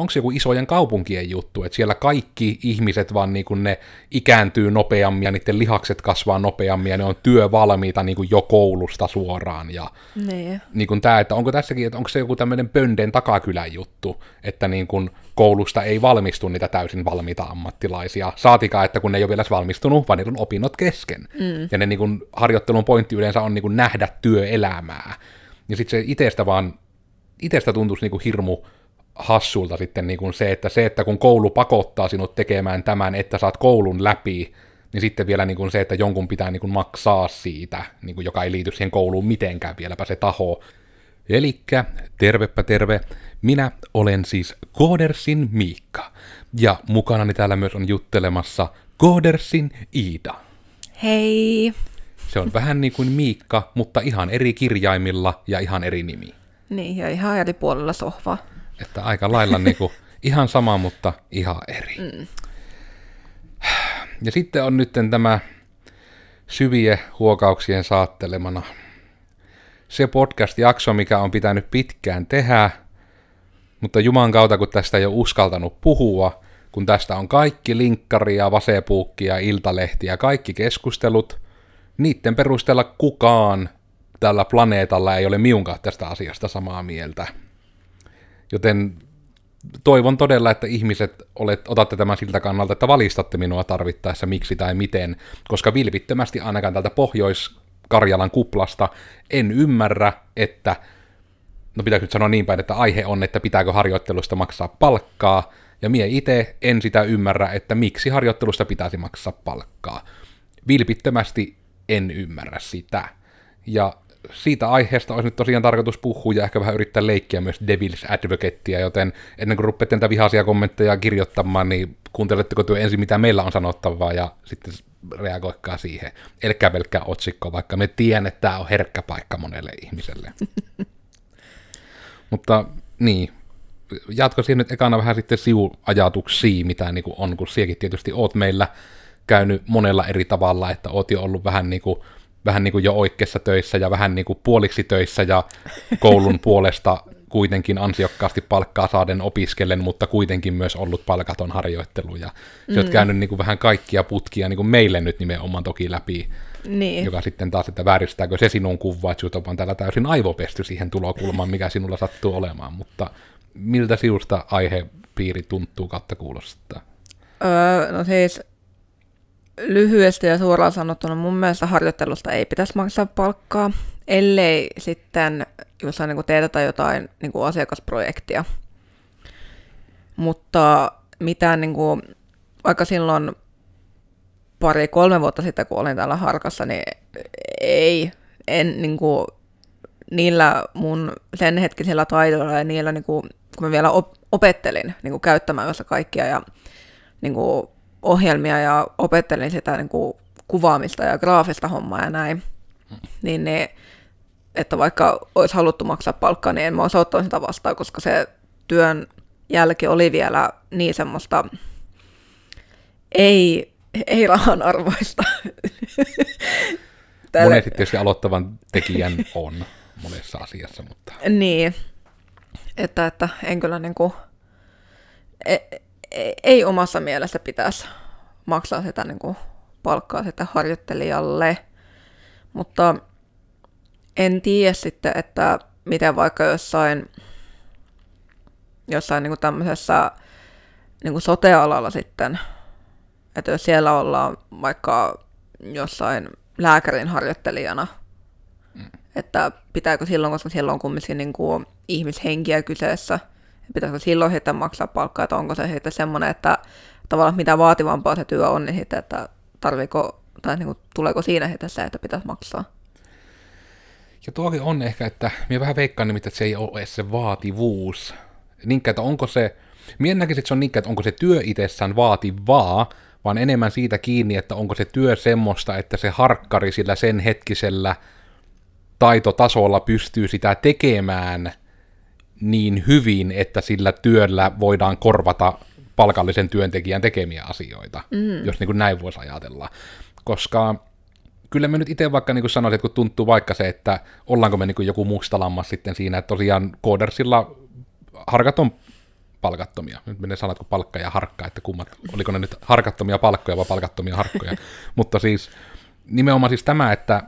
onko se joku isojen kaupunkien juttu, että siellä kaikki ihmiset vaan niin kuin ne ikääntyy nopeammin ja niiden lihakset kasvaa nopeammin ja ne on työvalmiita niin kuin jo koulusta suoraan. Ja niin. Niin kuin tämä, että onko tässäkin, että onko se joku tämmöinen pönden takakylän juttu, että niin kuin koulusta ei valmistu niitä täysin valmiita ammattilaisia. Saatikaan, että kun ne ei ole vielä valmistunut, vaan niillä on opinnot kesken. Mm. Ja ne niin kuin harjoittelun pointti yleensä on niin kuin nähdä työelämää. Ja sitten se itsestä vaan, itsestä tuntuisi niin kuin hirmu hassulta sitten niin kuin se, että se, että kun koulu pakottaa sinut tekemään tämän, että saat koulun läpi, niin sitten vielä niin kuin se, että jonkun pitää niin kuin maksaa siitä, niin kuin joka ei liity siihen kouluun mitenkään, vieläpä se taho. Elikkä, tervepä terve, minä olen siis Kodersin Miikka, ja mukana täällä myös on juttelemassa Kodersin Iida. Hei! Se on vähän niin kuin Miikka, mutta ihan eri kirjaimilla ja ihan eri nimi. Niin, ja ihan eri puolella sohvaa. Että aika lailla niin kuin, ihan sama, mutta ihan eri. Mm. Ja sitten on nyt tämä syvien huokauksien saattelemana se podcast-jakso, mikä on pitänyt pitkään tehdä, mutta Juman kautta, kun tästä ei ole uskaltanut puhua, kun tästä on kaikki linkkaria, vasepuukkia, iltalehtiä, kaikki keskustelut, niiden perusteella kukaan tällä planeetalla ei ole miunkaan tästä asiasta samaa mieltä. Joten toivon todella, että ihmiset olet, otatte tämän siltä kannalta, että valistatte minua tarvittaessa miksi tai miten, koska vilpittömästi ainakaan tältä Pohjois-Karjalan kuplasta en ymmärrä, että, no pitääkö nyt sanoa niin päin, että aihe on, että pitääkö harjoittelusta maksaa palkkaa, ja mie itse en sitä ymmärrä, että miksi harjoittelusta pitäisi maksaa palkkaa. Vilpittömästi en ymmärrä sitä. Ja siitä aiheesta olisi nyt tosiaan tarkoitus puhua ja ehkä vähän yrittää leikkiä myös Devil's Advocatea, joten ennen kuin rupeatte näitä vihaisia kommentteja kirjoittamaan, niin kuunteletteko työ ensin, mitä meillä on sanottavaa, ja sitten reagoikkaa siihen. Elkä pelkkää otsikko, vaikka me tiedän, että tämä on herkkä paikka monelle ihmiselle. Mutta niin, jatko siihen nyt ekana vähän sitten sivuajatuksia, mitä niin kuin on, kun siekin tietysti oot meillä käynyt monella eri tavalla, että oot jo ollut vähän niin kuin vähän niin kuin jo oikeassa töissä ja vähän niin kuin puoliksi töissä ja koulun puolesta kuitenkin ansiokkaasti palkkaa saaden opiskellen, mutta kuitenkin myös ollut palkaton harjoittelu. Ja mm. olet käynyt niin kuin vähän kaikkia putkia niin kuin meille nyt nimenomaan toki läpi. Niin. Joka sitten taas, että vääristääkö se sinun kuva, että sinut on täällä täysin aivopesty siihen tulokulmaan, mikä sinulla sattuu olemaan. Mutta miltä siusta aihepiiri tuntuu kautta kuulostaa? Öö, no siis lyhyesti ja suoraan sanottuna mun mielestä harjoittelusta ei pitäisi maksaa palkkaa, ellei sitten, jos sä niin tai jotain niin kuin asiakasprojektia. Mutta mitään, niin kuin, vaikka silloin pari-kolme vuotta sitten, kun olin täällä Harkassa, niin ei, en niin kuin, niillä mun sen hetkisillä taidoilla ja niillä, niin kuin, kun mä vielä opettelin niin kuin, käyttämään kaikkia ja niin kuin, ohjelmia ja opettelin sitä niin kuin kuvaamista ja graafista hommaa ja näin, niin ne, että vaikka olisi haluttu maksaa palkkaa, niin en mä olisi ottanut sitä vastaan, koska se työn jälki oli vielä niin semmoista ei, ei rahan arvoista. Tälle... Monesti tietysti aloittavan tekijän on monessa asiassa, mutta... Niin, että, että en kyllä niin kuin, e- E- ei omassa mielessä pitäisi maksaa sitä niin kuin palkkaa sitä harjoittelijalle, mutta en tiedä sitten, että miten vaikka jossain, jossain niin kuin tämmöisessä niin kuin sote-alalla sitten, että jos siellä ollaan vaikka jossain lääkärin harjoittelijana, mm. että pitääkö silloin, koska siellä on kumminkin niin kuin ihmishenkiä kyseessä – pitäisikö silloin sitten maksaa palkkaa, että onko se sitten semmoinen, että tavallaan mitä vaativampaa se työ on, niin sitten, että tarviiko, tai niin kuin, tuleeko siinä sitten se, että pitäisi maksaa. Ja tuokin on ehkä, että minä vähän veikkaan nimittäin, että se ei ole se vaativuus. Niinkään, että onko se, minä näkisin, että se on niinkään, että onko se työ itsessään vaativaa, vaan enemmän siitä kiinni, että onko se työ semmoista, että se harkkari sillä sen hetkisellä taitotasolla pystyy sitä tekemään – niin hyvin, että sillä työllä voidaan korvata palkallisen työntekijän tekemiä asioita, mm. jos niin kuin näin voisi ajatella. Koska kyllä me nyt itse vaikka niin kuin sanoisin, että kun tuntuu vaikka se, että ollaanko me niin kuin joku mustalammas sitten siinä, että tosiaan koodersilla harkat on palkattomia. Nyt menee sanat kuin palkka ja harkka, että kummat, oliko ne nyt harkattomia palkkoja vai palkattomia harkkoja. Mutta siis nimenomaan siis tämä, että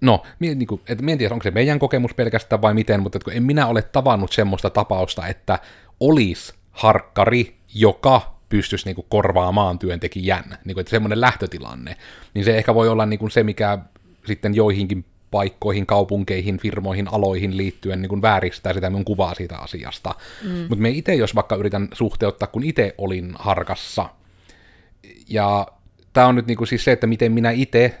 no, niin kuin, et, en tiedä, onko se meidän kokemus pelkästään vai miten, mutta kun en minä ole tavannut semmoista tapausta, että olisi harkkari, joka pystyisi niin kuin, korvaamaan työntekijän, niin kuin, että semmoinen lähtötilanne, niin se ehkä voi olla niin kuin, se, mikä sitten joihinkin paikkoihin, kaupunkeihin, firmoihin, aloihin liittyen niin kuin vääristää sitä minun kuvaa siitä asiasta. Mm. Mutta me itse, jos vaikka yritän suhteuttaa, kun itse olin harkassa, ja tämä on nyt niin kuin siis se, että miten minä itse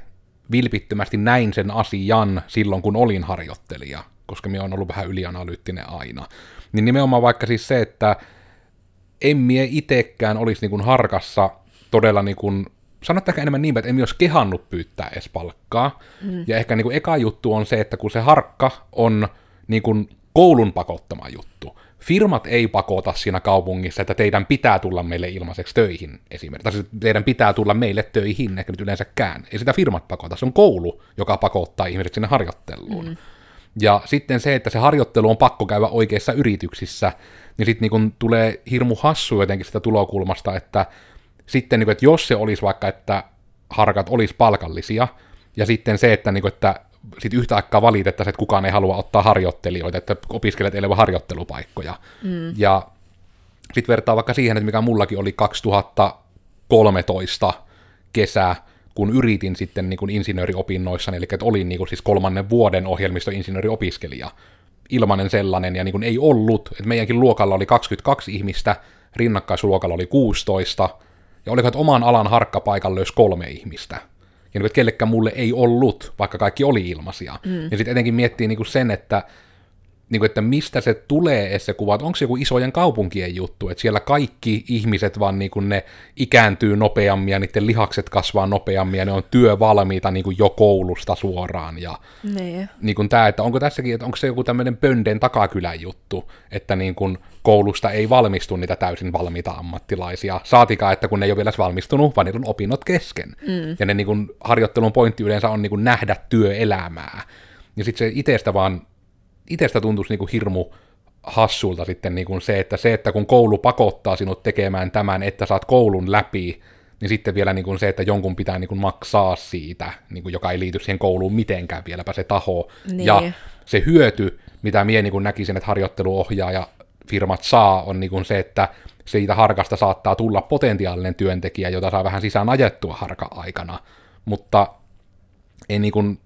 vilpittömästi näin sen asian silloin, kun olin harjoittelija, koska minä on ollut vähän ylianalyyttinen aina. Niin nimenomaan vaikka siis se, että en minä itekään olisi niin kuin harkassa todella niin kuin, sanotaan enemmän niin, että en olisi kehannut pyytää edes palkkaa. Mm. Ja ehkä niin kuin eka juttu on se, että kun se harkka on niin kuin koulun pakottama juttu, firmat ei pakota siinä kaupungissa, että teidän pitää tulla meille ilmaiseksi töihin esimerkiksi, tai siis teidän pitää tulla meille töihin, ehkä nyt yleensäkään. Ei sitä firmat pakota, se on koulu, joka pakottaa ihmiset sinne harjoitteluun. Mm. Ja sitten se, että se harjoittelu on pakko käydä oikeissa yrityksissä, niin sitten niin tulee hirmu hassu jotenkin sitä tulokulmasta, että sitten, niin kun, että jos se olisi vaikka, että harkat olisi palkallisia, ja sitten se, että, niin kun, että sitten yhtä aikaa valitettaisiin, että kukaan ei halua ottaa harjoittelijoita, että opiskelijat eivät ole harjoittelupaikkoja. Mm. Ja sitten vertaa vaikka siihen, että mikä mullakin oli 2013 kesä, kun yritin sitten niin kuin insinööriopinnoissa, eli että olin niin kuin siis kolmannen vuoden ohjelmistoinsinööriopiskelija, ilmanen sellainen, ja niin kuin ei ollut, että meidänkin luokalla oli 22 ihmistä, rinnakkaisluokalla oli 16, ja oliko, että oman alan harkkapaikalla löysi kolme ihmistä ja niin, että kellekään mulle ei ollut, vaikka kaikki oli ilmaisia. Mm. Ja sitten etenkin miettii niin kuin sen, että niin kuin, että mistä se tulee se kuva, onko se joku isojen kaupunkien juttu, että siellä kaikki ihmiset vaan niin kuin ne ikääntyy nopeammin ja niiden lihakset kasvaa nopeammin ja ne on työvalmiita niin kuin jo koulusta suoraan. Ja, niin. Niin kuin tämä, että onko tässäkin, että onko se joku tämmöinen pönden takakylän juttu, että niin kuin koulusta ei valmistu niitä täysin valmiita ammattilaisia, saatikaan, että kun ne ei ole vielä valmistunut, vaan niillä on opinnot kesken. Mm. Ja ne niin kuin, harjoittelun pointti yleensä on niin kuin nähdä työelämää. Ja sitten se itsestä vaan itsestä tuntuisi niin kuin hirmu hassulta sitten niin kuin se, että se, että kun koulu pakottaa sinut tekemään tämän, että saat koulun läpi, niin sitten vielä niin kuin se, että jonkun pitää niin kuin maksaa siitä, niin kuin joka ei liity siihen kouluun mitenkään, vieläpä se taho. Niin. Ja se hyöty, mitä minä niin kuin näkisin, että harjoitteluohjaaja firmat saa, on niin kuin se, että siitä harkasta saattaa tulla potentiaalinen työntekijä, jota saa vähän sisään ajettua harka-aikana, mutta ei niin kuin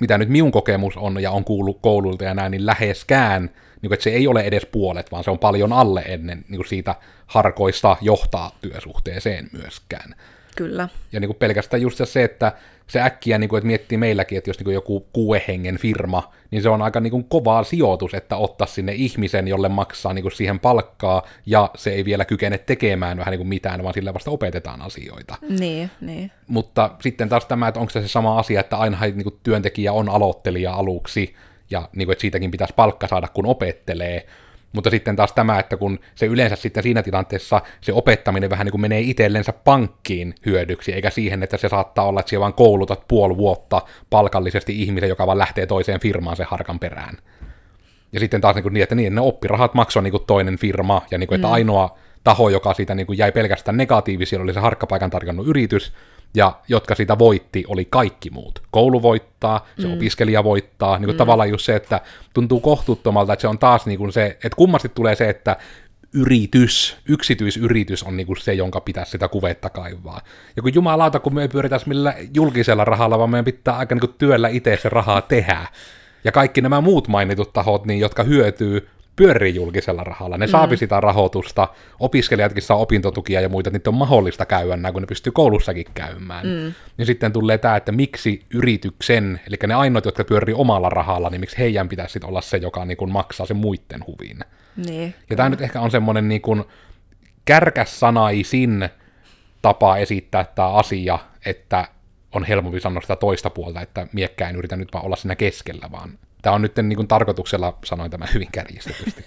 mitä nyt minun kokemus on ja on kuullut kouluilta ja näin, niin läheskään, niin että se ei ole edes puolet, vaan se on paljon alle ennen niin siitä harkoista johtaa työsuhteeseen myöskään. Kyllä. Ja niin kuin pelkästään just se, että se äkkiä, niin kuin, että miettii meilläkin, että jos niin kuin joku kuuehengen firma, niin se on aika niin kuin kovaa sijoitus, että ottaa sinne ihmisen, jolle maksaa niin kuin siihen palkkaa, ja se ei vielä kykene tekemään vähän niin kuin mitään, vaan sillä vasta opetetaan asioita. Niin, niin. Mutta sitten taas tämä, että onko se se sama asia, että aina niin kuin työntekijä on aloittelija aluksi, ja niin kuin, että siitäkin pitäisi palkka saada, kun opettelee, mutta sitten taas tämä, että kun se yleensä sitten siinä tilanteessa se opettaminen vähän niin kuin menee itsellensä pankkiin hyödyksi, eikä siihen, että se saattaa olla, että siellä vaan koulutat puoli vuotta palkallisesti ihmisen, joka vaan lähtee toiseen firmaan sen harkan perään. Ja sitten taas niin, kuin niin että niin, ne oppirahat maksoi niin kuin toinen firma, ja niin kuin, että mm. ainoa taho, joka siitä niin kuin jäi pelkästään negatiivisia, oli se harkkapaikan tarjonnut yritys, ja jotka sitä voitti, oli kaikki muut. Koulu voittaa, se mm. opiskelija voittaa, niin kuin mm. tavallaan just se, että tuntuu kohtuuttomalta, että se on taas niin kuin se, että kummasti tulee se, että yritys, yksityisyritys on niin kuin se, jonka pitäisi sitä kuvetta kaivaa. Ja kun jumalauta, kun me ei pyöritä millä julkisella rahalla, vaan meidän pitää aika niin kuin työllä itse se rahaa tehdä. Ja kaikki nämä muut mainitut tahot, niin, jotka hyötyy pyörii julkisella rahalla. Ne mm. saapi sitä rahoitusta, opiskelijatkin saa opintotukia ja muita, niitä on mahdollista käydä näin, kun ne pystyy koulussakin käymään. Mm. Ja niin sitten tulee tämä, että miksi yrityksen, eli ne ainoat, jotka pyörii omalla rahalla, niin miksi heidän pitäisi sit olla se, joka niin kun maksaa sen muiden huvin. Niin, ja tämä nyt ehkä on semmoinen niin kun tapa esittää tämä asia, että on helpompi sanoa sitä toista puolta, että miekkään yritän nyt vaan olla siinä keskellä, vaan Tämä on nyt niin kuin tarkoituksella, sanoin tämän hyvin kärjistetysti.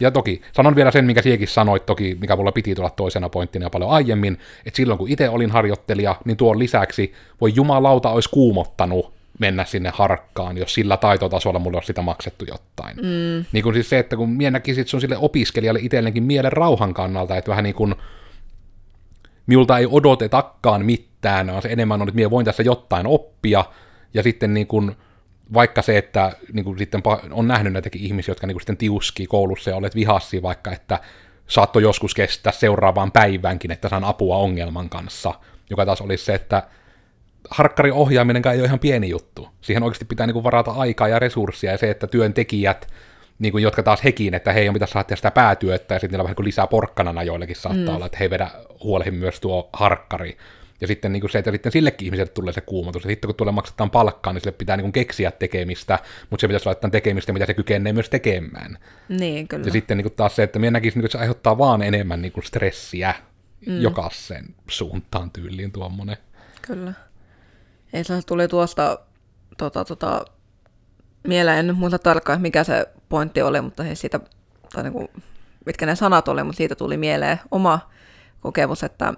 Ja toki, sanon vielä sen, mikä siekin sanoit, toki, mikä mulla piti tulla toisena pointtina paljon aiemmin, että silloin kun itse olin harjoittelija, niin tuon lisäksi voi jumalauta olisi kuumottanut mennä sinne harkkaan, jos sillä taitotasolla mulla olisi sitä maksettu jotain. Mm. Niin kuin siis se, että kun mie näkisin, se on sille opiskelijalle itsellenkin mielen rauhan kannalta, että vähän niin kuin miulta ei odotetakaan mitään, vaan se enemmän on, että mie voin tässä jotain oppia, ja sitten niin kuin vaikka se, että niin kuin sitten on nähnyt näitäkin ihmisiä, jotka niin kuin sitten tiuskii koulussa ja olet vihassi vaikka, että saatto joskus kestää seuraavaan päivänkin, että saan apua ongelman kanssa, joka taas olisi se, että harkkari ohjaaminen ei ole ihan pieni juttu. Siihen oikeasti pitää niin kuin varata aikaa ja resursseja ja se, että työntekijät, niin kuin, jotka taas hekin, että hei, mitä saattaa sitä päätyötä ja sitten niillä vähän niin kuin lisää porkkanana joillekin saattaa mm. olla, että hei vedä huolehin myös tuo harkkari ja sitten niin kuin se, että sitten sillekin ihmiselle tulee se kuumotus. Ja sitten kun tulee maksetaan palkkaa, niin sille pitää niin kuin keksiä tekemistä, mutta se pitäisi laittaa tekemistä, mitä se kykenee myös tekemään. Niin, kyllä. Ja sitten niin kuin taas se, että minä näkisin, niin kuin, että se aiheuttaa vaan enemmän niin kuin stressiä mm. jokaisen suuntaan tyyliin tuommoinen. Kyllä. Ei se tuli tuosta tota, tota, mieleen, en muista tarkkaan, mikä se pointti oli, mutta siis siitä, tai niin kuin, mitkä ne sanat oli, mutta siitä tuli mieleen oma kokemus, että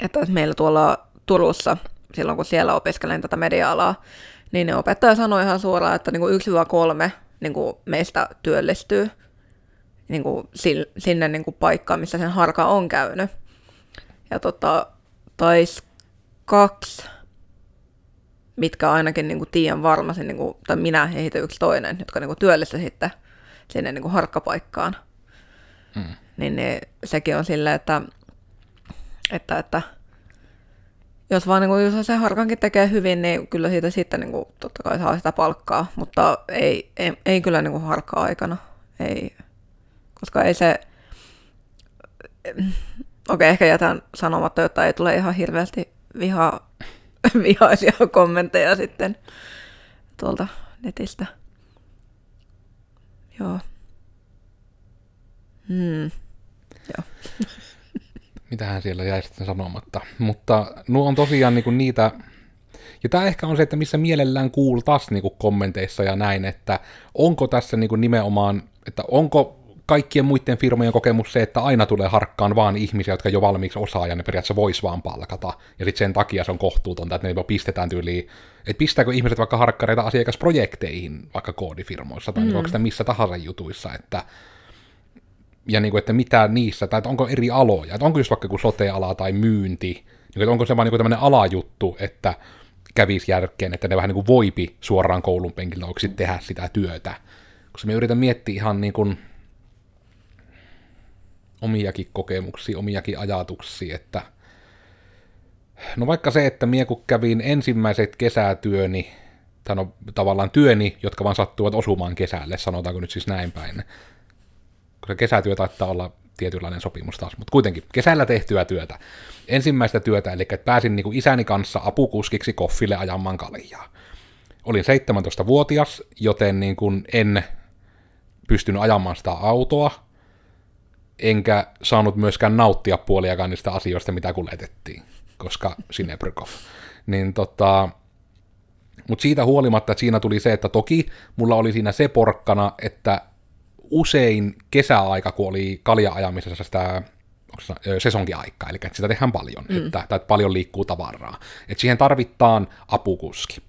että meillä tuolla Turussa, silloin kun siellä opiskelen tätä media-alaa, niin ne opettaja sanoi ihan suoraan, että niinku 1-3 niinku meistä työllistyy niinku sinne niinku paikkaan, missä sen harka on käynyt. Ja tota, taisi kaksi, mitkä ainakin niinku tien varmasti, niinku, tai minä heitä yksi toinen, jotka niinku työllistyi sitten sinne niinku harkkapaikkaan. Mm. Niin ne, sekin on silleen, että että, että jos vaan niin jos se harkankin tekee hyvin, niin kyllä siitä sitten niin kuin, totta kai saa sitä palkkaa, mutta ei, ei, ei kyllä niin kuin aikana ei, koska ei se, okei ehkä jätän sanomatta, jotta ei tule ihan hirveästi viha, vihaisia kommentteja sitten tuolta netistä. Joo. Hmm. Joo. mitähän siellä jäi sitten sanomatta. Mutta nuo on tosiaan niinku niitä, ja tämä ehkä on se, että missä mielellään kuultaisiin niinku kommenteissa ja näin, että onko tässä niinku nimenomaan, että onko kaikkien muiden firmojen kokemus se, että aina tulee harkkaan vaan ihmisiä, jotka jo valmiiksi osaa, ja ne periaatteessa voisi vaan palkata. Ja sitten sen takia se on kohtuutonta, että ne pistetään tyyliin, että pistääkö ihmiset vaikka harkkareita asiakasprojekteihin, vaikka koodifirmoissa, tai mm. onko sitä missä tahansa jutuissa, että ja niin kuin, että mitä niissä, tai että onko eri aloja, että onko just vaikka joku sote-ala tai myynti, niin kuin, että onko se vaan niin tämmöinen alajuttu, että kävisi järkeen, että ne vähän niin kuin voipi suoraan koulun penkillä oikein tehdä sitä työtä. Koska me yritän miettiä ihan niin kuin omiakin kokemuksia, omiakin ajatuksia, että no vaikka se, että mie kun kävin ensimmäiset kesätyöni, tai no tavallaan työni, jotka vaan sattuvat osumaan kesälle, sanotaanko nyt siis näin päin, koska kesätyö taittaa olla tietynlainen sopimus taas, mutta kuitenkin kesällä tehtyä työtä. Ensimmäistä työtä, eli että pääsin niin kuin isäni kanssa apukuskiksi koffille ajamaan kaljaa. Olin 17-vuotias, joten niin kuin en pystynyt ajamaan sitä autoa, enkä saanut myöskään nauttia puoliakaan niistä asioista, mitä kuljetettiin, koska Sinebrykov. Niin tota, mutta siitä huolimatta, että siinä tuli se, että toki mulla oli siinä se porkkana, että usein kesäaika, kun oli kalja-ajamisessa sitä sesonkiaika, eli että sitä tehdään paljon, mm. että, tai että paljon liikkuu tavaraa. Että siihen tarvittaan apukuski.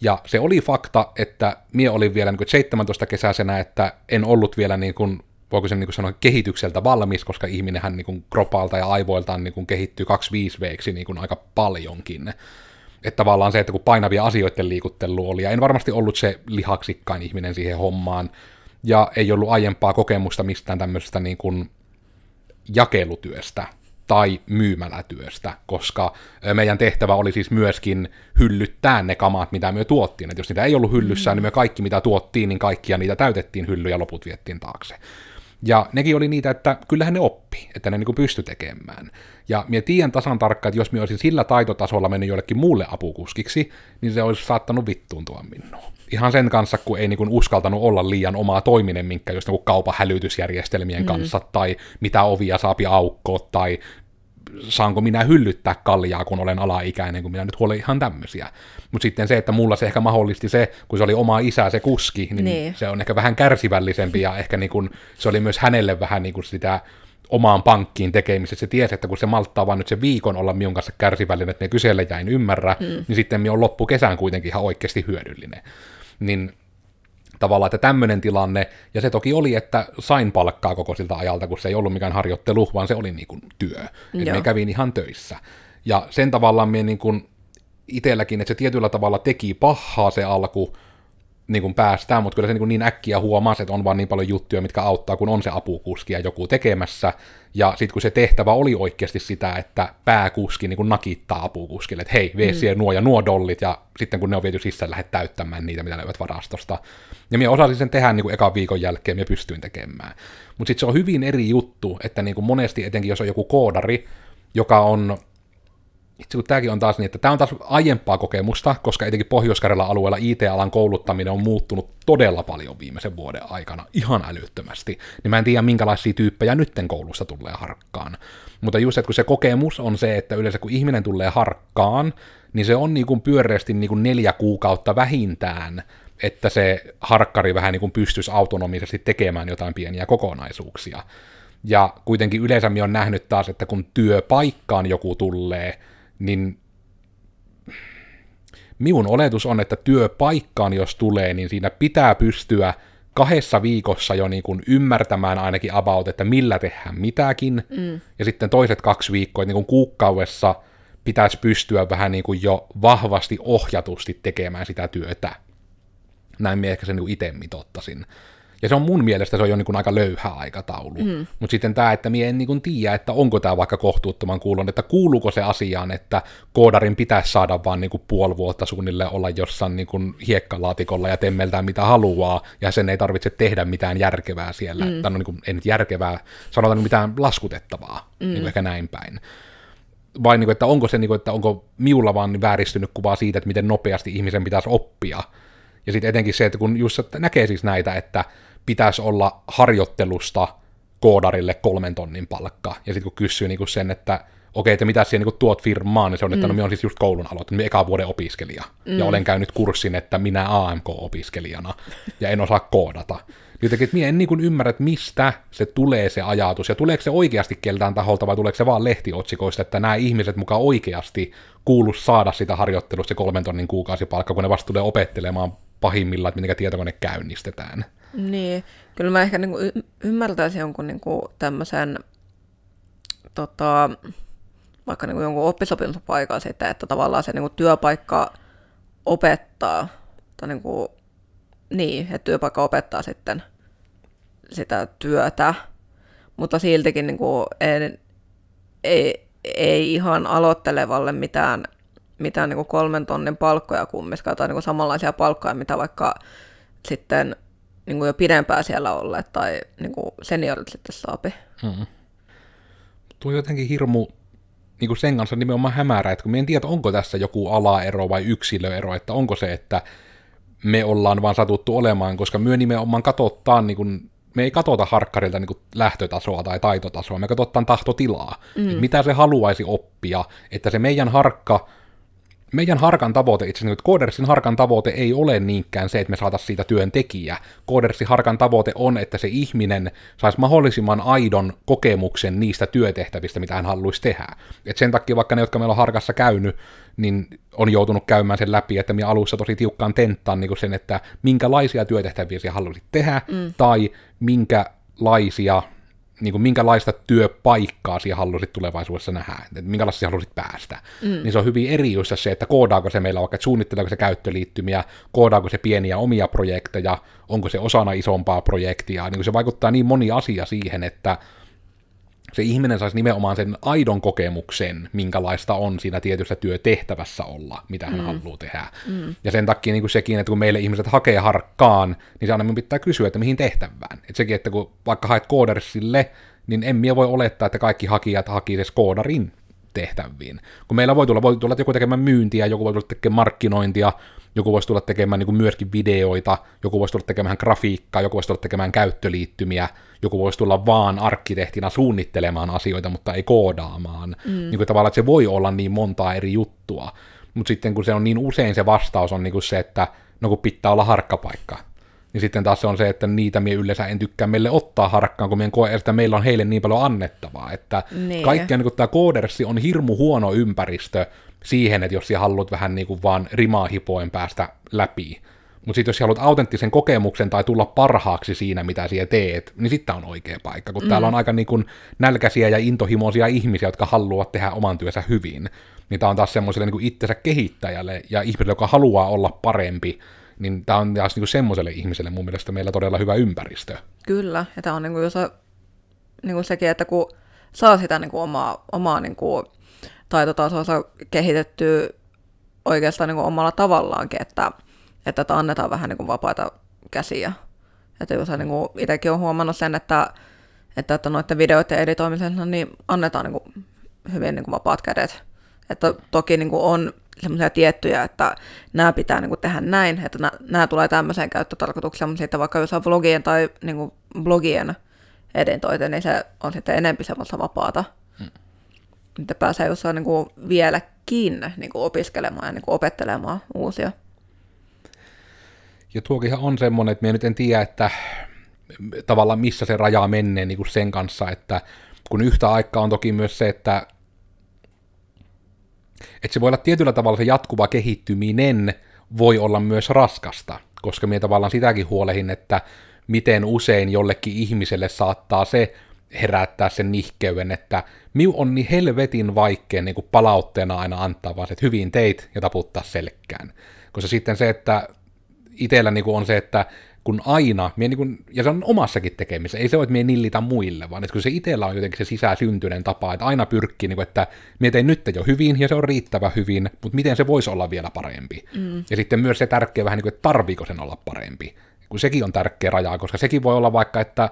Ja se oli fakta, että mie olin vielä niin 17 kesäisenä, että en ollut vielä niin kuin, voiko sen niin sanoa, kehitykseltä valmis, koska ihminenhän niin kuin kropalta ja aivoiltaan niin kuin kehittyy 25 veiksi niin kuin aika paljonkin. Että tavallaan se, että kun painavia asioiden liikuttelu oli, ja en varmasti ollut se lihaksikkain ihminen siihen hommaan, ja ei ollut aiempaa kokemusta mistään tämmöistä niin kuin jakelutyöstä tai myymälätyöstä, koska meidän tehtävä oli siis myöskin hyllyttää ne kamat, mitä me tuottiin. Et jos niitä ei ollut hyllyssä, mm. niin me kaikki mitä tuottiin, niin kaikkia niitä täytettiin hylly ja loput viettiin taakse. Ja nekin oli niitä, että kyllähän ne oppi, että ne niinku pysty tekemään. Ja minä tiedän tasan tarkkaan, että jos minä olisin sillä taitotasolla mennyt jollekin muulle apukuskiksi, niin se olisi saattanut vittuuntua minua ihan sen kanssa, kun ei niinku uskaltanut olla liian omaa toiminen minkä just niinku kaupan hälytysjärjestelmien mm. kanssa, tai mitä ovia saapi aukkoa, tai saanko minä hyllyttää kaljaa, kun olen alaikäinen, kun minä nyt huolen ihan tämmöisiä. Mutta sitten se, että mulla se ehkä mahdollisti se, kun se oli oma isä se kuski, niin niin. se on ehkä vähän kärsivällisempi, ja ehkä niinku, se oli myös hänelle vähän niinku sitä omaan pankkiin tekemisessä. Se tiesi, että kun se malttaa vaan nyt se viikon olla minun kanssa kärsivällinen, että ne kyselle jäin ymmärrä, mm. niin sitten minä on loppu kesään kuitenkin ihan oikeasti hyödyllinen niin tavallaan, että tämmöinen tilanne, ja se toki oli, että sain palkkaa koko siltä ajalta, kun se ei ollut mikään harjoittelu, vaan se oli niin kuin työ. Että me kävin ihan töissä. Ja sen tavallaan me niin kuin itselläkin, että se tietyllä tavalla teki pahaa se alku, niin kuin päästään, mutta kyllä se niin, niin äkkiä huomaa, että on vaan niin paljon juttuja, mitkä auttaa, kun on se apukuski ja joku tekemässä. Ja sitten kun se tehtävä oli oikeasti sitä, että pääkuski niin kuin nakittaa apukuskille, että hei, vee mm. siihen nuo ja nuo dollit, ja sitten kun ne on viety sisään, lähde täyttämään niitä, mitä löydät varastosta. Ja minä osasin sen tehdä niin kuin ekan viikon jälkeen, minä pystyin tekemään. Mutta sitten se on hyvin eri juttu, että niin kuin monesti etenkin jos on joku koodari, joka on itse kun tämäkin on taas niin, että tämä on taas aiempaa kokemusta, koska etenkin pohjois alueella IT-alan kouluttaminen on muuttunut todella paljon viimeisen vuoden aikana, ihan älyttömästi. Niin mä en tiedä, minkälaisia tyyppejä nytten koulussa tulee harkkaan. Mutta just, että kun se kokemus on se, että yleensä kun ihminen tulee harkkaan, niin se on niin kuin pyöreästi niin kuin neljä kuukautta vähintään, että se harkkari vähän niin kuin pystyisi autonomisesti tekemään jotain pieniä kokonaisuuksia. Ja kuitenkin yleensä minä olen nähnyt taas, että kun työpaikkaan joku tulee, niin minun oletus on, että työpaikkaan jos tulee, niin siinä pitää pystyä kahdessa viikossa jo niin kuin ymmärtämään ainakin about, että millä tehdään mitäkin, mm. ja sitten toiset kaksi viikkoa, niin kuin kuukaudessa pitäisi pystyä vähän niin kuin jo vahvasti ohjatusti tekemään sitä työtä. Näin minä ehkä sen niin itse mitottasin. Ja se on mun mielestä se on jo niin kuin aika löyhä aikataulu. Mm. Mutta sitten tämä, että mie en niin tiedä, että onko tämä vaikka kohtuuttoman kuulon, että kuuluuko se asiaan, että koodarin pitäisi saada vaan niin kuin puoli vuotta suunnilleen olla jossain niin kuin hiekkalaatikolla ja temmeltää mitä haluaa, ja sen ei tarvitse tehdä mitään järkevää siellä. Mm. Tai no niin kuin, ei nyt järkevää, sanotaan niin mitään laskutettavaa, mm. niin kuin ehkä näin päin vai niin kuin, että onko se, niin kuin, että onko miulla vaan vääristynyt kuva siitä, että miten nopeasti ihmisen pitäisi oppia. Ja sitten etenkin se, että kun just näkee siis näitä, että pitäisi olla harjoittelusta koodarille kolmen tonnin palkka. Ja sitten kun kysyy niin kuin sen, että okei, että mitä siihen niin tuot firmaan, niin se on, että no mm. no minä olen siis just koulun aloittanut, eka vuoden opiskelija, mm. ja olen käynyt kurssin, että minä AMK-opiskelijana, ja en osaa koodata. Niin jotenkin, että minä en niin kuin ymmärrä, että mistä se tulee se ajatus, ja tuleeko se oikeasti keltään taholta, vai tuleeko se vaan lehtiotsikoista, että nämä ihmiset mukaan oikeasti kuulu saada sitä harjoittelusta se kolmen tonnin kuukausipalkka, kun ne vasta tulee opettelemaan pahimmillaan, että miten tietokone käynnistetään. Niin, kyllä mä ehkä niinku y- ymmärtäisin jonkun niinku tämmöisen tota, vaikka niin kuin jonkun oppisopimuspaikan sitä, että tavallaan se niin kuin työpaikka opettaa, tai niinku, kuin, niin, että työpaikka opettaa sitten sitä työtä, mutta siltikin niin kuin ei, ei, ei ihan aloittelevalle mitään, mitään niin kuin kolmen tonnin palkkoja kummiskaan tai niinku samanlaisia palkkoja, mitä vaikka sitten niin kuin jo pidempään siellä olleet tai niin kuin seniorit sitten saapi. Mm. Tuo on jotenkin hirmu niin kuin sen kanssa nimenomaan hämärä, että kun me en tiedä, onko tässä joku alaero vai yksilöero, että onko se, että me ollaan vaan satuttu olemaan, koska me nimenomaan katsotaan, niin kuin, me ei katsota harkkarilta niin kuin lähtötasoa tai taitotasoa, me katsotaan tahtotilaa, mm. mitä se haluaisi oppia, että se meidän harkka meidän harkan tavoite, itse asiassa Koodersin harkan tavoite ei ole niinkään se, että me saataisiin siitä työntekijä. Koodersin harkan tavoite on, että se ihminen saisi mahdollisimman aidon kokemuksen niistä työtehtävistä, mitä hän haluaisi tehdä. Et sen takia vaikka ne, jotka meillä on harkassa käynyt, niin on joutunut käymään sen läpi, että minä alussa tosi tiukkaan tenttaan niin sen, että minkälaisia työtehtäviä sinä haluaisit tehdä, mm. tai minkälaisia niin kuin minkälaista työpaikkaa siellä halusit tulevaisuudessa nähdä, että minkälaista halusit päästä. Mm. Niin se on hyvin eri just se, että koodaako se meillä vaikka, että suunnitteleeko se käyttöliittymiä, koodaako se pieniä omia projekteja, onko se osana isompaa projektia, niin kuin se vaikuttaa niin moni asia siihen, että se ihminen saisi nimenomaan sen aidon kokemuksen, minkälaista on siinä tietyssä työtehtävässä olla, mitä hän mm. haluaa tehdä. Mm. Ja sen takia niin kuin sekin, että kun meille ihmiset hakee harkkaan, niin se aina minun pitää kysyä, että mihin tehtävään. Et sekin, että kun vaikka haet koodersille, niin en minä voi olettaa, että kaikki hakijat hakii koodarin tehtäviin. Kun meillä voi tulla, voi tulla että joku tekemään myyntiä, joku voi tulla tekemään markkinointia, joku voisi tulla tekemään niin kuin myöskin videoita, joku voisi tulla tekemään grafiikkaa, joku voisi tulla tekemään käyttöliittymiä, joku voisi tulla vaan arkkitehtina suunnittelemaan asioita, mutta ei koodaamaan. Mm. Niin kuin tavallaan, että se voi olla niin montaa eri juttua. Mutta sitten kun se on niin usein se vastaus on niin kuin se, että no kun pitää olla harkkapaikka, niin sitten taas se on se, että niitä me yleensä en tykkää meille ottaa harkkaan, kun meidän koe, että meillä on heille niin paljon annettavaa. Että niin. kaikkea niin tämä koodersi on hirmu huono ympäristö siihen, että jos sä haluat vähän niin kuin vaan rimaa hipoen päästä läpi. Mutta sitten jos sä haluat autenttisen kokemuksen tai tulla parhaaksi siinä, mitä siellä teet, niin sitten on oikea paikka, kun mm. täällä on aika niin kuin nälkäisiä ja intohimoisia ihmisiä, jotka haluavat tehdä oman työnsä hyvin. Niin tämä on taas semmoiselle niin itsensä kehittäjälle ja ihmiselle, joka haluaa olla parempi, niin tämä on taas niinku semmoiselle ihmiselle mun mielestä meillä todella hyvä ympäristö. Kyllä, ja tämä on niinku jossa, niinku sekin, että kun saa sitä niinku omaa, omaa niinku taitotasoa kehitettyä oikeastaan niinku omalla tavallaankin, että, että annetaan vähän niinku vapaita käsiä. Että jos niinku itsekin on huomannut sen, että, että, että noiden videoiden editoimisessa niin annetaan niinku hyvin niinku vapaat kädet. Että toki niinku on semmoisia tiettyjä, että nämä pitää niin kuin, tehdä näin, että nämä, nämä tulee tämmöiseen käyttötarkoitukseen, mutta sitten vaikka jos on vlogien tai niin kuin, blogien editoita, niin se on sitten enempi semmoista vapaata. Hmm. Niitä pääsee jossain niin kuin, vieläkin niin kuin, opiskelemaan ja niin kuin, opettelemaan uusia. Ja tuokinhan on semmoinen, että minä nyt en tiedä, että tavallaan missä se raja menee niin kuin sen kanssa, että kun yhtä aikaa on toki myös se, että että se voi olla tietyllä tavalla se jatkuva kehittyminen voi olla myös raskasta, koska me tavallaan sitäkin huolehin, että miten usein jollekin ihmiselle saattaa se herättää sen nihkeyden, että miu on niin helvetin vaikea niin kuin palautteena aina antaa, vaan se, että hyvin teit ja taputtaa selkään. Koska sitten se, että itsellä niin on se, että kun aina, mie niin kun, ja se on omassakin tekemisessä, ei se ole, että mie nillitä muille, vaan että kun se itsellä on jotenkin se sisäsyntyinen tapa, että aina pyrkkii, niin kun, että mie tein nyt jo hyvin, ja se on riittävä hyvin, mutta miten se voisi olla vielä parempi. Mm. Ja sitten myös se tärkeä vähän, niin kun, että tarviiko sen olla parempi. Kun sekin on tärkeä raja, koska sekin voi olla vaikka, että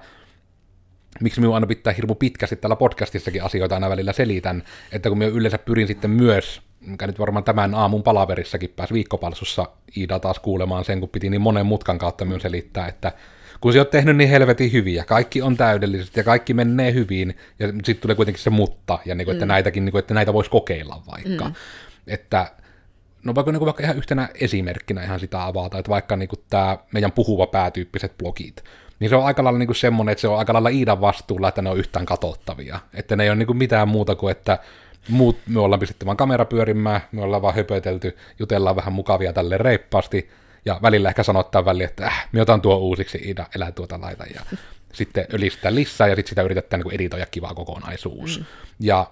miksi minun aina pitää hirmu pitkästi täällä podcastissakin asioita aina välillä selitän, että kun minä yleensä pyrin sitten myös, mikä nyt varmaan tämän aamun palaverissakin pääsi viikkopalsussa Iida taas kuulemaan sen, kun piti niin monen mutkan kautta myös selittää, että kun se on tehnyt niin helvetin hyviä, kaikki on täydelliset ja kaikki menee hyvin, ja sitten tulee kuitenkin se mutta, ja niin kuin, että, mm. näitäkin, niin kuin, että näitä voisi kokeilla vaikka. Mm. Että no vaikka, niin kuin, vaikka ihan yhtenä esimerkkinä ihan sitä avata, että vaikka niin kuin tämä meidän puhuva päätyyppiset blogit, niin se on aika lailla niin semmoinen, että se on aika lailla Iidan vastuulla, että ne on yhtään katottavia. Että ne ei ole niin mitään muuta kuin, että muut, me ollaan pistetty vaan kamera pyörimään, me ollaan vaan höpötelty, jutellaan vähän mukavia tälle reippaasti, ja välillä ehkä sanottaa väliin, että äh, me otan tuo uusiksi, Ida, elää tuota laita, ja sitten öljistä lisää, ja sitten sitä yritetään niin editoida kiva kokonaisuus. Mm. Ja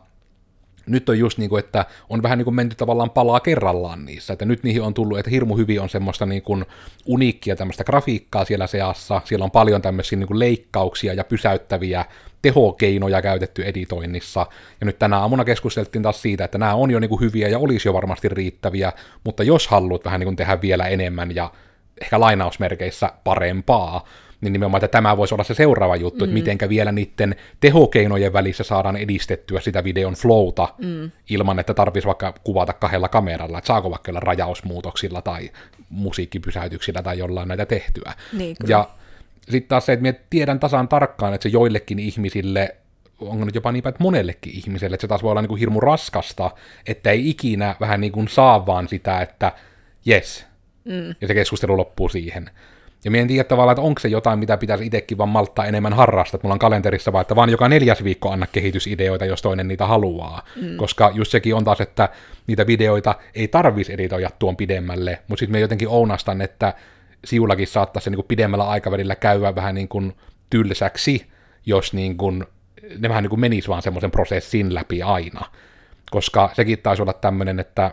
nyt on just niin kuin, että on vähän niin kuin menty tavallaan palaa kerrallaan niissä, että nyt niihin on tullut, että hirmu hyvin on semmoista niin kuin uniikkia tämmöistä grafiikkaa siellä seassa, siellä on paljon tämmöisiä niin kuin leikkauksia ja pysäyttäviä tehokeinoja käytetty editoinnissa, ja nyt tänä aamuna keskusteltiin taas siitä, että nämä on jo niin kuin hyviä ja olisi jo varmasti riittäviä, mutta jos haluat vähän niin kuin tehdä vielä enemmän ja ehkä lainausmerkeissä parempaa, niin nimenomaan, että tämä voisi olla se seuraava juttu, mm. että mitenkä vielä niiden tehokeinojen välissä saadaan edistettyä sitä videon flowta mm. ilman, että tarvitsisi vaikka kuvata kahdella kameralla, että saako vaikka rajausmuutoksilla tai musiikkipysäytyksillä tai jollain näitä tehtyä. Niin, kyllä. ja sitten taas se, että minä tiedän tasan tarkkaan, että se joillekin ihmisille onko nyt jopa niinpä, että monellekin ihmiselle, että se taas voi olla niin kuin hirmu raskasta, että ei ikinä vähän niin kuin saa vaan sitä, että jes, mm. ja se keskustelu loppuu siihen. Ja minä en tiedä tavallaan, että onko se jotain, mitä pitäisi itsekin vaan malttaa enemmän harrasta, Että mulla on kalenterissa vaan, että vaan joka neljäs viikko anna kehitysideoita, jos toinen niitä haluaa. Mm. Koska just sekin on taas, että niitä videoita ei tarvitsisi editoida tuon pidemmälle, mutta sitten me jotenkin ounastan, että siullakin saattaisi se niinku pidemmällä aikavälillä käydä vähän niin kuin tylsäksi, jos niin ne vähän niin menisi vaan semmoisen prosessin läpi aina. Koska sekin taisi olla tämmöinen, että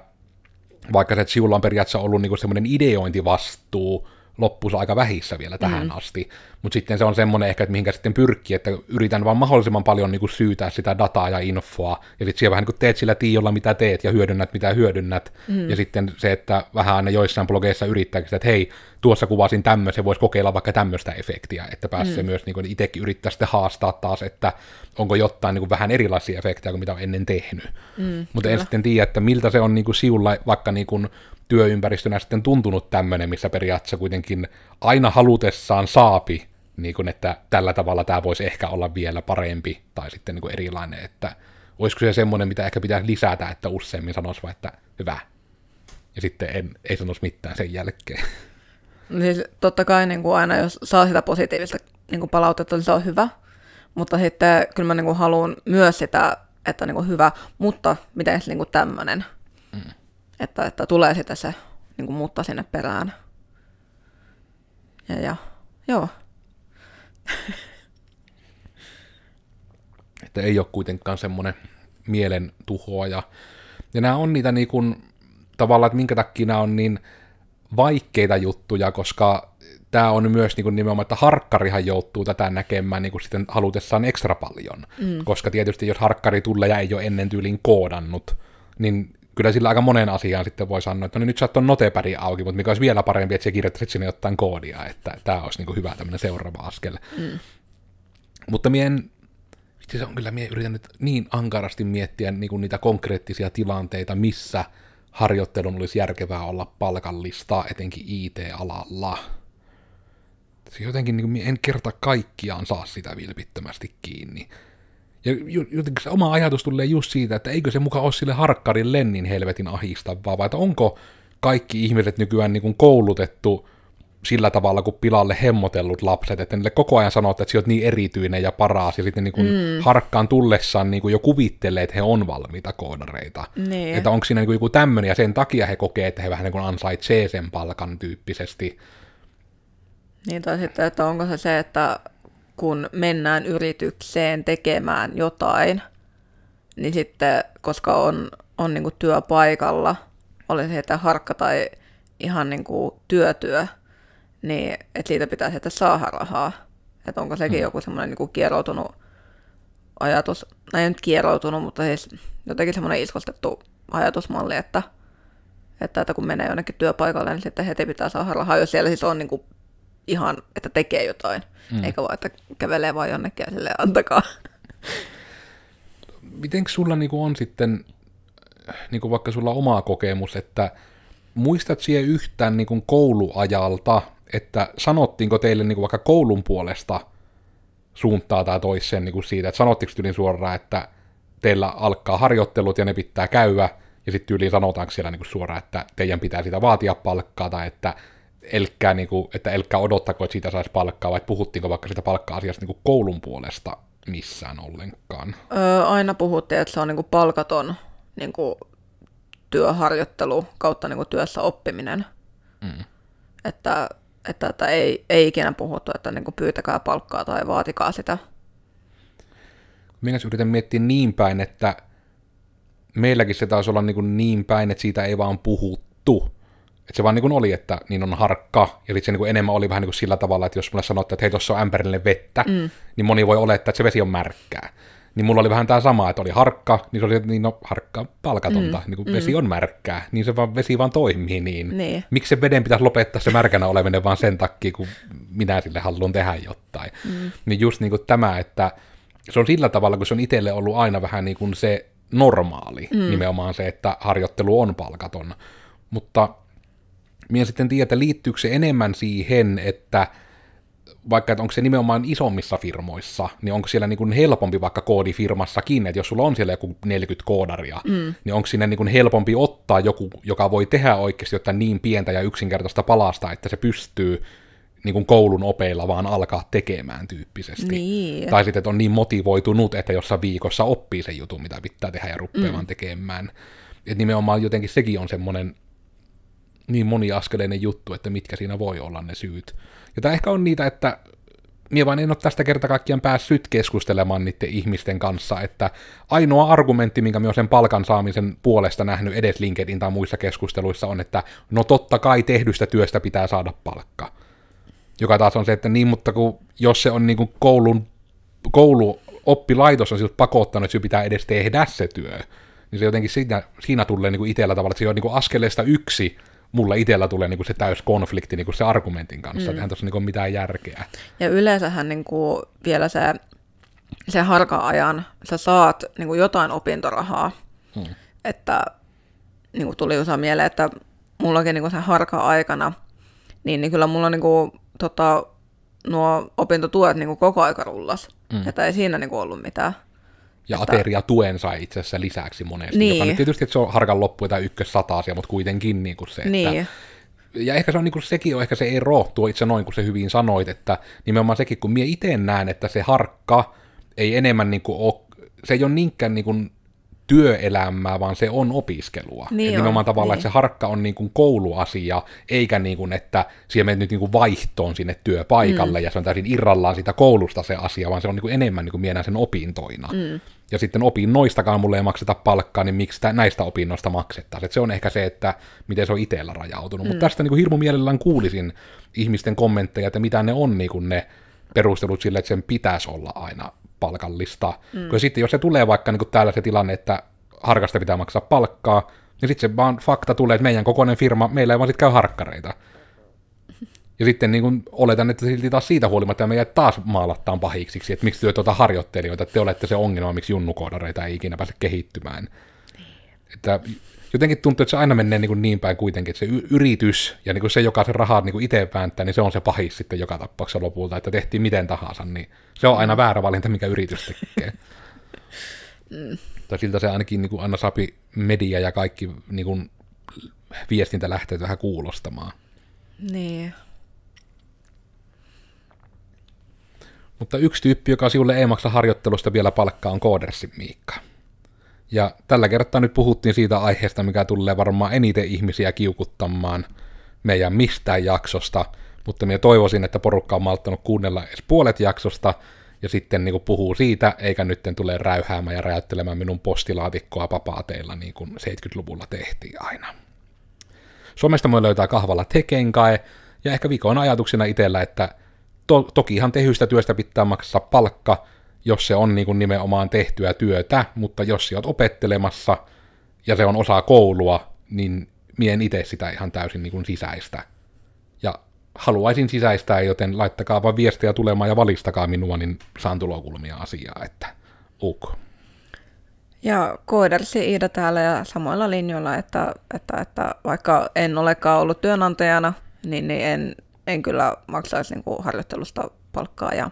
vaikka se Siulla on periaatteessa ollut niinku semmoinen ideointivastuu, loppuus aika vähissä vielä tähän mm. asti. Mutta sitten se on semmoinen ehkä, että mihinkä sitten pyrkii, että yritän vaan mahdollisimman paljon niin kuin syytää sitä dataa ja infoa, ja sitten siellä vähän niin kuin teet sillä tiiolla, mitä teet, ja hyödynnät, mitä hyödynnät. Mm. Ja sitten se, että vähän aina joissain blogeissa yrittääkin sitä, että hei, tuossa kuvasin tämmöisen, voisi kokeilla vaikka tämmöistä efektiä, että pääsee mm. myös niin kuin itsekin yrittää sitten haastaa taas, että onko jotain niin kuin vähän erilaisia efektejä kuin mitä on ennen tehnyt. Mm, Mutta en sitten tiedä, että miltä se on niin kuin siulla vaikka niin kuin työympäristönä sitten tuntunut tämmöinen, missä periaatteessa kuitenkin aina halutessaan saapi, niin kuin, että tällä tavalla tämä voisi ehkä olla vielä parempi tai sitten niin kuin erilainen, että olisiko se semmoinen, mitä ehkä pitää lisätä, että useammin sanoisi vain, että hyvä. Ja sitten en, ei sanoisi mitään sen jälkeen. No siis totta kai niin kuin aina, jos saa sitä positiivista niin kuin palautetta, niin se on hyvä. Mutta sitten kyllä mä niin kuin haluan myös sitä, että niin kuin hyvä, mutta miten niin tämmöinen. Mm. Että, että tulee sitä se niin kuin mutta sinne perään. Ja, ja joo. että ei ole kuitenkaan semmoinen mielen tuhoaja. Ja nämä on niitä niin kuin, tavallaan, että minkä takia nämä on niin vaikeita juttuja, koska tämä on myös niin kuin nimenomaan, että harkkarihan joutuu tätä näkemään niin kuin sitten halutessaan ekstra paljon. Mm. Koska tietysti jos harkkari tulee ja ei ole ennen tyylin koodannut, niin kyllä sillä aika monen asiaan sitten voi sanoa, että no niin nyt sä oot notepädi auki, mutta mikä olisi vielä parempi, että sä kirjoittaisit sinne jotain koodia, että tämä olisi niin kuin hyvä tämmöinen seuraava askel. Mm. Mutta mien, vitsi se on kyllä, mie yritänyt niin ankarasti miettiä niin kuin niitä konkreettisia tilanteita, missä harjoittelun olisi järkevää olla palkallista, etenkin IT-alalla. Se jotenkin niin kuin, en kerta kaikkiaan saa sitä vilpittömästi kiinni. Ja jotenkin se oma ajatus tulee just siitä, että eikö se muka ole sille harkkarin lennin helvetin ahistavaa, vai että onko kaikki ihmiset nykyään niin kuin koulutettu sillä tavalla, kun pilalle hemmotellut lapset, että niille koko ajan sanotaan, että sä oot niin erityinen ja paras, ja sitten niin kuin mm. harkkaan tullessaan niin kuin jo kuvittelee, että he on valmiita koodareita. Niin. Että onko siinä niin kuin joku tämmöinen, ja sen takia he kokee, että he vähän niin kuin ansaitsee sen palkan tyyppisesti. Niin, tai sitten, että onko se se, että kun mennään yritykseen tekemään jotain, niin sitten, koska on, on niin kuin työpaikalla, oli se että harkka tai ihan niin kuin työtyö, niin että siitä pitää että saada rahaa. Että onko sekin mm. joku semmoinen niin kieroutunut ajatus, no ei nyt kieroutunut, mutta siis jotenkin semmoinen iskostettu ajatusmalli, että, että, että kun menee jonnekin työpaikalle, niin sitten heti pitää saada rahaa, jos siellä siis on niin kuin ihan, että tekee jotain, mm. eikä vaan, että kävelee vaan jonnekin ja silleen antakaa. Miten sulla niinku on sitten, niinku vaikka sulla oma omaa kokemus, että muistat siihen yhtään niinku kouluajalta, että sanottiinko teille niinku vaikka koulun puolesta suuntaa tai toiseen niinku siitä, että sanottiinko tyyliin suoraan, että teillä alkaa harjoittelut ja ne pitää käydä, ja sitten tyyliin sanotaanko siellä niinku suoraan, että teidän pitää sitä vaatia palkkaa tai että elkkää, niin kuin, että elkkää odottako, että siitä saisi palkkaa, vai puhuttiinko vaikka sitä palkka-asiasta niin koulun puolesta missään ollenkaan? Öö, aina puhuttiin, että se on niin kuin palkaton niin kuin työharjoittelu kautta niin kuin työssä oppiminen. Mm. Että, että, että ei, ei ikinä puhuttu, että niin kuin pyytäkää palkkaa tai vaatikaa sitä. Minä yritän miettiä niin päin, että meilläkin se taisi olla niin, kuin niin päin, että siitä ei vaan puhuttu. Että se vaan niin oli, että niin on harkka, ja se niin enemmän oli vähän niin sillä tavalla, että jos mulle sanotte, että hei, tuossa on ämpärillinen vettä, mm. niin moni voi olettaa, että se vesi on märkkää. Niin mulla oli vähän tämä sama, että oli harkka, niin se oli, niin no harkka palkatonta, mm. niin kuin mm. vesi on märkkää, niin se vaan, vesi vaan toimii niin. niin. Miksi se veden pitäisi lopettaa se märkänä oleminen vaan sen takia, kun minä sille haluan tehdä jotain. Mm. Niin just niin kuin tämä, että se on sillä tavalla, kun se on itselle ollut aina vähän niin kuin se normaali, mm. nimenomaan se, että harjoittelu on palkaton. Mutta minä sitten tiedä, että liittyykö se enemmän siihen, että vaikka että onko se nimenomaan isommissa firmoissa, niin onko siellä niin kuin helpompi vaikka koodifirmassakin, että jos sulla on siellä joku 40 koodaria, mm. niin onko sinne niin kuin helpompi ottaa joku, joka voi tehdä oikeasti jotain niin pientä ja yksinkertaista palasta, että se pystyy niin kuin koulun opeilla vaan alkaa tekemään tyyppisesti. Niin. Tai sitten, että on niin motivoitunut, että jossain viikossa oppii sen jutun, mitä pitää tehdä ja rupeaa mm. tekemään. Että nimenomaan jotenkin sekin on semmoinen niin moniaskeleinen juttu, että mitkä siinä voi olla ne syyt. Ja tämä ehkä on niitä, että minä vain en ole tästä kerta kaikkiaan päässyt keskustelemaan niiden ihmisten kanssa, että ainoa argumentti, minkä minä olen sen palkan saamisen puolesta nähnyt edes LinkedIn tai muissa keskusteluissa on, että no totta kai tehdystä työstä pitää saada palkka. Joka taas on se, että niin, mutta kun, jos se on niin kuin koulun, oppilaitos on sinut pakottanut, että pitää edes tehdä se työ, niin se jotenkin siinä, siinä tulee niin kuin itsellä tavalla, että se on niin kuin askeleesta yksi, mulla itsellä tulee niin kuin se täys konflikti niin kuin se argumentin kanssa, mm. että tuossa niin mitään järkeä. Ja yleensähän niin kuin vielä se, se harka-ajan sä saat niin kuin jotain opintorahaa, mm. että niin kuin tuli usein mieleen, että mullakin niin kuin sen harka-aikana, niin, niin kyllä mulla niin kuin, tota, nuo opintotuet niin kuin koko aika rullas, mm. että ei siinä niin kuin ollut mitään. Ja ateria tuen sai itse asiassa lisäksi monesti, niin. joka nyt tietysti, että se on harkan loppu tai asia, mutta kuitenkin niin kuin se, niin. ja ehkä se on niin kuin, sekin on ehkä se ero tuo itse noin, kun se hyvin sanoit, että nimenomaan sekin, kun minä itse näen, että se harkka ei enemmän niin kuin ole, se ei ole niinkään niin kuin työelämää, vaan se on opiskelua. Niin on, nimenomaan tavallaan, niin. että se harkka on niin kuin kouluasia, eikä niin kuin, että siihen menet nyt niin kuin vaihtoon sinne työpaikalle mm. ja se on täysin irrallaan sitä koulusta se asia, vaan se on niin kuin enemmän niin kuin sen opintoina. Mm ja sitten opinnoistakaan mulle ei makseta palkkaa, niin miksi tä, näistä opinnoista maksettaisiin. Se on ehkä se, että miten se on itsellä rajautunut. Mm. Mutta tästä niin kuin hirmu mielellään kuulisin ihmisten kommentteja, että mitä ne on niin kuin ne perustelut sille, että sen pitäisi olla aina palkallista. Mm. Kun sitten jos se tulee vaikka niin kuin täällä se tilanne, että harkasta pitää maksaa palkkaa, niin sitten se vaan fakta tulee, että meidän kokoinen firma, meillä ei vaan sitten käy harkkareita. Ja sitten niin kuin, oletan, että silti taas siitä huolimatta me taas maalattaan pahiksiksi, että miksi te tuota harjoittelijoita, että te olette se ongelma, miksi junnukoodareita ei ikinä pääse kehittymään. Niin. Että jotenkin tuntuu, että se aina menee niin, kuin niin päin kuitenkin, että se yritys ja niin kuin se, joka sen rahaa niin itse vääntää, niin se on se pahis sitten joka tapauksessa lopulta, että tehtiin miten tahansa, niin se on aina mm. väärä valinta, mikä yritys tekee. Mm. Tai siltä se ainakin niin kuin Anna Sapi media ja kaikki niin kuin lähtee vähän kuulostamaan. Niin. Mutta yksi tyyppi, joka sinulle ei maksa harjoittelusta vielä palkkaa, on Koodersin Miikka. Ja tällä kertaa nyt puhuttiin siitä aiheesta, mikä tulee varmaan eniten ihmisiä kiukuttamaan meidän mistään jaksosta, mutta minä toivoisin, että porukka on malttanut kuunnella edes puolet jaksosta, ja sitten niin kuin puhuu siitä, eikä nyt tule räyhäämään ja räjäyttelemään minun postilaatikkoa papaateilla, niin kuin 70-luvulla tehtiin aina. Somesta voi löytää kahvalla Tekenkae, ja ehkä viikon ajatuksena itsellä, että to- tokihan tehystä työstä pitää maksaa palkka, jos se on niin kuin nimenomaan tehtyä työtä, mutta jos sä oot opettelemassa ja se on osa koulua, niin mien itse sitä ihan täysin niin kuin sisäistä. Ja haluaisin sisäistää, joten laittakaa vaan viestiä tulemaan ja valistakaa minua, niin saan tulokulmia asiaa, että uk. Ja koodersi Iida täällä ja samoilla linjoilla, että, että, että vaikka en olekaan ollut työnantajana, niin, niin en en kyllä maksaisi niin kuin harjoittelusta palkkaa ja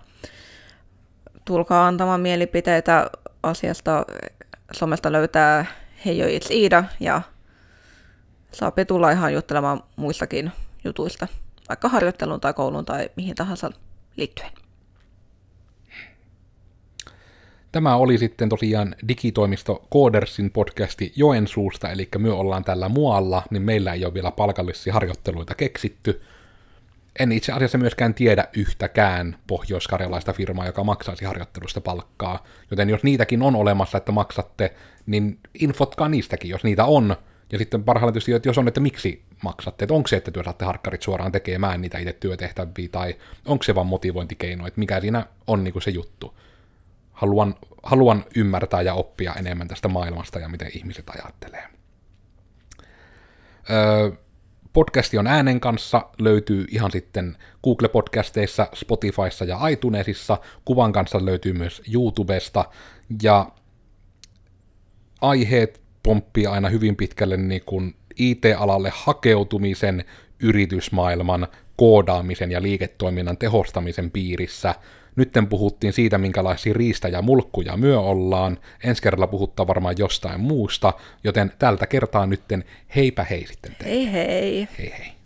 tulkaa antamaan mielipiteitä asiasta. Somesta löytää Heijo It's Iida ja saa tulla ihan juttelemaan muistakin jutuista, vaikka harjoitteluun tai kouluun tai mihin tahansa liittyen. Tämä oli sitten tosiaan digitoimisto Koodersin podcasti Joensuusta, eli me ollaan tällä muualla, niin meillä ei ole vielä palkallisia harjoitteluita keksitty, en itse asiassa myöskään tiedä yhtäkään pohjoiskarjalaista firmaa, joka maksaisi harjoittelusta palkkaa. Joten jos niitäkin on olemassa, että maksatte, niin infotkaa niistäkin, jos niitä on. Ja sitten parhaillaan tietysti, että jos on, että miksi maksatte, että onko se, että työ saatte harkkarit suoraan tekemään niitä itse työtehtäviä, tai onko se vaan motivointikeino, että mikä siinä on niin kuin se juttu. Haluan, haluan ymmärtää ja oppia enemmän tästä maailmasta ja miten ihmiset ajattelee. Öö, podcasti on äänen kanssa, löytyy ihan sitten Google-podcasteissa, Spotifyssa ja iTunesissa, kuvan kanssa löytyy myös YouTubesta, ja aiheet pomppii aina hyvin pitkälle niin kuin IT-alalle hakeutumisen, yritysmaailman, koodaamisen ja liiketoiminnan tehostamisen piirissä – Nytten puhuttiin siitä, minkälaisia riistä ja mulkkuja myö ollaan. Ensi kerralla puhuttaa varmaan jostain muusta, joten tältä kertaa nytten heipä hei sitten teille. Hei hei. Hei hei.